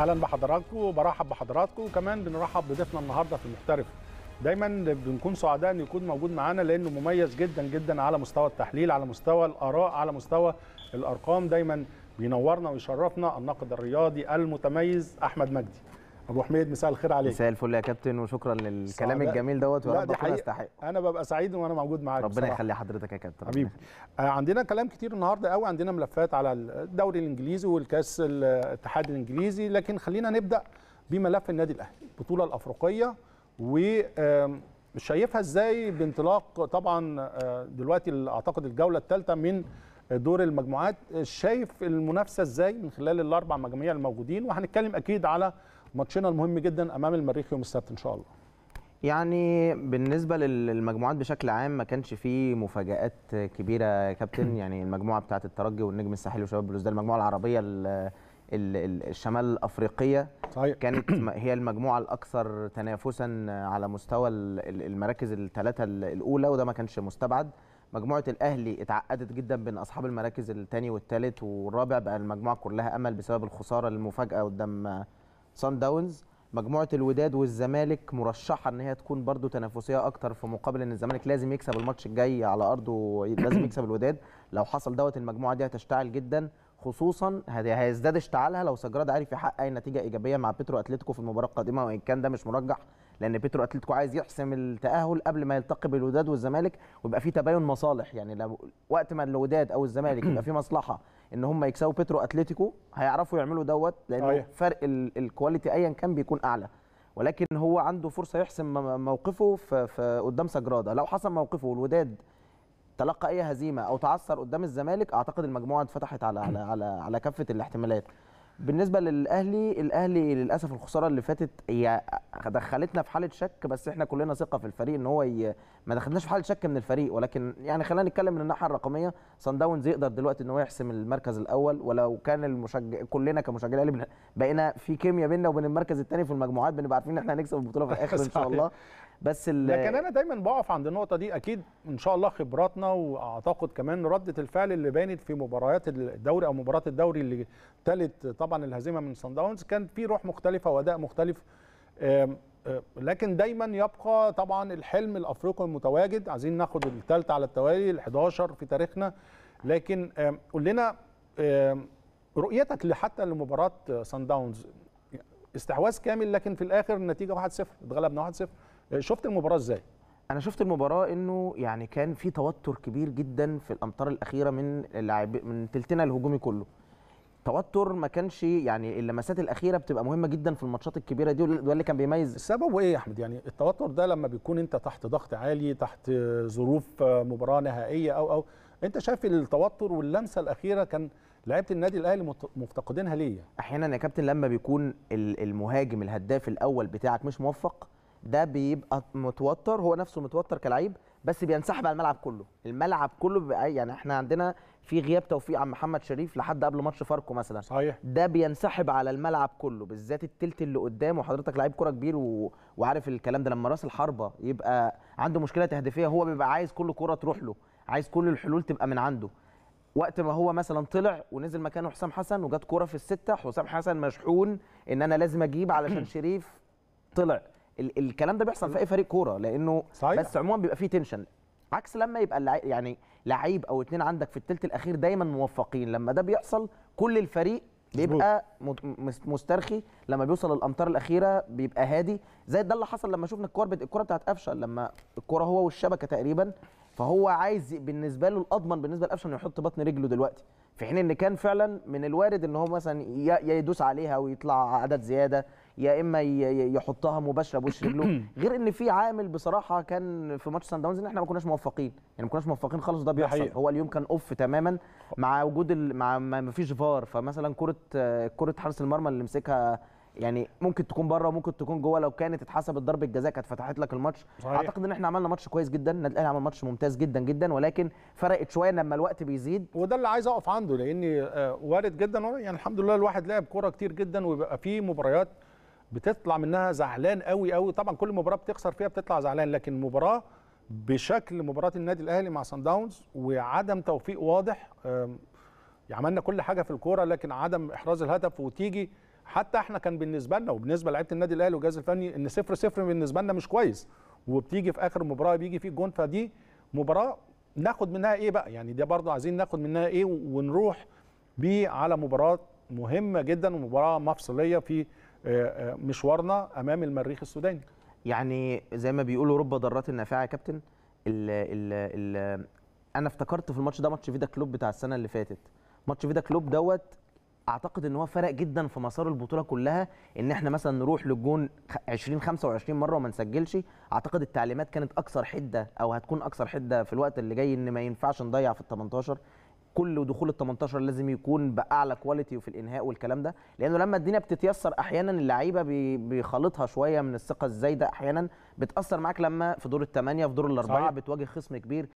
اهلا بحضراتكم وبرحب بحضراتكم وكمان بنرحب بضيفنا النهارده في المحترف دايما بنكون سعداء ان يكون موجود معانا لانه مميز جدا جدا على مستوى التحليل على مستوى الاراء على مستوى الارقام دايما بينورنا ويشرفنا الناقد الرياضي المتميز احمد مجدي ابو حميد مساء الخير عليك مساء الفل يا كابتن وشكرا للكلام الجميل دوت لا دي يستحق انا ببقى سعيد وانا موجود معاك ربنا يخلي حضرتك يا كابتن حبيبي آه، عندنا كلام كتير النهارده قوي عندنا ملفات على الدوري الانجليزي والكاس الاتحاد الانجليزي لكن خلينا نبدا بملف النادي الاهلي البطوله الافريقيه و شايفها ازاي بانطلاق طبعا آه، دلوقتي اعتقد الجوله الثالثه من دور المجموعات شايف المنافسه ازاي من خلال الاربع مجاميع الموجودين وهنتكلم اكيد على ماتشنا المهم جدا امام المريخ يوم السبت ان شاء الله يعني بالنسبه للمجموعات بشكل عام ما كانش فيه مفاجات كبيره يا كابتن يعني المجموعه بتاعه الترجي والنجم الساحلي وشباب بلوز ده المجموعه العربيه الشمال الافريقيه صحيح. كانت هي المجموعه الاكثر تنافسا على مستوى المراكز الثلاثه الاولى وده ما كانش مستبعد مجموعه الاهلي اتعقدت جدا بين اصحاب المراكز الثاني والثالث والرابع بقى المجموعه كلها امل بسبب الخساره المفاجاه قدام سان داونز مجموعه الوداد والزمالك مرشحه ان هي تكون برضو تنافسيه اكتر في مقابل ان الزمالك لازم يكسب الماتش الجاي على ارضه لازم يكسب الوداد لو حصل دوت المجموعه دي هتشتعل جدا خصوصا هيزداد اشتعالها لو سجراد عارف يحقق اي نتيجه ايجابيه مع بيترو اتلتيكو في المباراه القادمه وان كان ده مش مرجح لان بيترو اتلتيكو عايز يحسم التاهل قبل ما يلتقي بالوداد والزمالك ويبقى في تباين مصالح يعني لو وقت ما الوداد او الزمالك يبقى في مصلحه ان هم يكسبوا بيترو اتلتيكو هيعرفوا يعملوا دوت لان فرق الكواليتي ايا كان بيكون اعلى ولكن هو عنده فرصه يحسم موقفه في, قدام سجراده لو حسم موقفه والوداد تلقى اي هزيمه او تعثر قدام الزمالك اعتقد المجموعه اتفتحت على على, على كافه الاحتمالات بالنسبه للاهلي الاهلي للاسف الخساره اللي فاتت هي دخلتنا في حاله شك بس احنا كلنا ثقه في الفريق ان هو ي... ما دخلناش في حاله شك من الفريق ولكن يعني خلينا نتكلم من الناحيه الرقميه صن داونز يقدر دلوقتي ان هو يحسم المركز الاول ولو كان المشجع كلنا كمشجعين الاهلي بقينا في كيمياء بيننا وبين المركز الثاني في المجموعات بنبقى عارفين ان احنا هنكسب البطوله في الاخر ان شاء الله بس لكن انا دايما بقف عند النقطه دي اكيد ان شاء الله خبراتنا واعتقد كمان رده الفعل اللي بانت في مباريات الدوري او مباراه الدوري اللي تلت طبعا الهزيمه من صن داونز كان في روح مختلفه واداء مختلف لكن دايما يبقى طبعا الحلم الافريقي المتواجد عايزين ناخد الثالثه على التوالي ال11 في تاريخنا لكن قول لنا رؤيتك لحتى لمباراه سان داونز استحواذ كامل لكن في الاخر النتيجه 1-0 اتغلبنا 1-0 شفت المباراه ازاي انا شفت المباراه انه يعني كان في توتر كبير جدا في الامتار الاخيره من اللاعب من تلتنا الهجومي كله توتر ما كانش يعني اللمسات الاخيره بتبقى مهمه جدا في الماتشات الكبيره دي وده اللي كان بيميز السبب ايه يا احمد يعني التوتر ده لما بيكون انت تحت ضغط عالي تحت ظروف مباراه نهائيه او او انت شايف التوتر واللمسه الاخيره كان لعيبه النادي الاهلي مفتقدينها ليه احيانا يا كابتن لما بيكون المهاجم الهداف الاول بتاعك مش موفق ده بيبقى متوتر هو نفسه متوتر كلعيب بس بينسحب على الملعب كله الملعب كله بيبقى يعني احنا عندنا في غياب توفيق عن محمد شريف لحد قبل ماتش فاركو مثلا صحيح ده بينسحب على الملعب كله بالذات التلت اللي قدامه حضرتك لعيب كوره كبير و... وعارف الكلام ده لما راس الحربه يبقى عنده مشكله تهديفيه هو بيبقى عايز كل كوره تروح له عايز كل الحلول تبقى من عنده وقت ما هو مثلا طلع ونزل مكانه حسام حسن وجت كوره في السته حسام حسن مشحون ان انا لازم اجيب علشان شريف طلع ال الكلام ده بيحصل في اي فريق كوره لانه صحيح. بس عموما بيبقى فيه تنشن عكس لما يبقى اللع يعني لعيب او اتنين عندك في الثلث الاخير دايما موفقين لما ده بيحصل كل الفريق بيبقى مسترخي لما بيوصل الامطار الاخيره بيبقى هادي زي ده اللي حصل لما شفنا الكوره الكوره بتاعت قفشه لما الكوره هو والشبكه تقريبا فهو عايز بالنسبه له الاضمن بالنسبه لقفشه انه يحط بطن رجله دلوقتي في حين ان كان فعلا من الوارد ان هو مثلا يا يدوس عليها ويطلع عدد زياده يا اما يحطها مباشره بوش رجله غير ان في عامل بصراحه كان في ماتش سان داونز ان احنا ما كناش موفقين يعني ما كناش موفقين خالص ده بيحصل هو اليوم كان اوف تماما مع وجود مع ما فيش فار فمثلا كره آه، كره حارس المرمى اللي مسكها يعني ممكن تكون بره وممكن تكون جوه لو كانت اتحسبت ضربه جزاء كانت فتحت لك الماتش صحيح. اعتقد ان احنا عملنا ماتش كويس جدا النادي الاهلي عمل ماتش ممتاز جدا جدا ولكن فرقت شويه لما الوقت بيزيد وده اللي عايز اقف عنده لان آه، وارد جدا يعني الحمد لله الواحد لعب كوره كتير جدا ويبقى في مباريات بتطلع منها زعلان قوي قوي طبعا كل مباراه بتخسر فيها بتطلع زعلان لكن مباراه بشكل مباراه النادي الاهلي مع سان داونز وعدم توفيق واضح عملنا كل حاجه في الكوره لكن عدم احراز الهدف وتيجي حتى احنا كان بالنسبه لنا وبالنسبه لعيبه النادي الاهلي والجهاز الفني ان 0 0 بالنسبه لنا مش كويس وبتيجي في اخر مباراه بيجي فيه جون فدي مباراه ناخد منها ايه بقى يعني ده برضه عايزين ناخد منها ايه ونروح بيه على مباراه مهمه جدا ومباراه مفصليه في آه، آه، مشوارنا امام المريخ السوداني يعني زي ما بيقولوا رب ضرات النافعه يا كابتن الـ الـ الـ انا افتكرت في الماتش ده ماتش فيدا كلوب بتاع السنه اللي فاتت ماتش فيدا كلوب دوت اعتقد ان هو فرق جدا في مسار البطوله كلها ان احنا مثلا نروح للجون 20 25 مره وما نسجلش اعتقد التعليمات كانت اكثر حده او هتكون اكثر حده في الوقت اللي جاي ان ما ينفعش نضيع في ال 18 كل دخول ال 18 لازم يكون باعلى كواليتي وفي الانهاء والكلام ده لانه لما الدنيا بتتيسر احيانا اللعيبه بيخلطها شويه من الثقه الزايده احيانا بتاثر معاك لما في دور الثمانيه في دور الاربعه بتواجه خصم كبير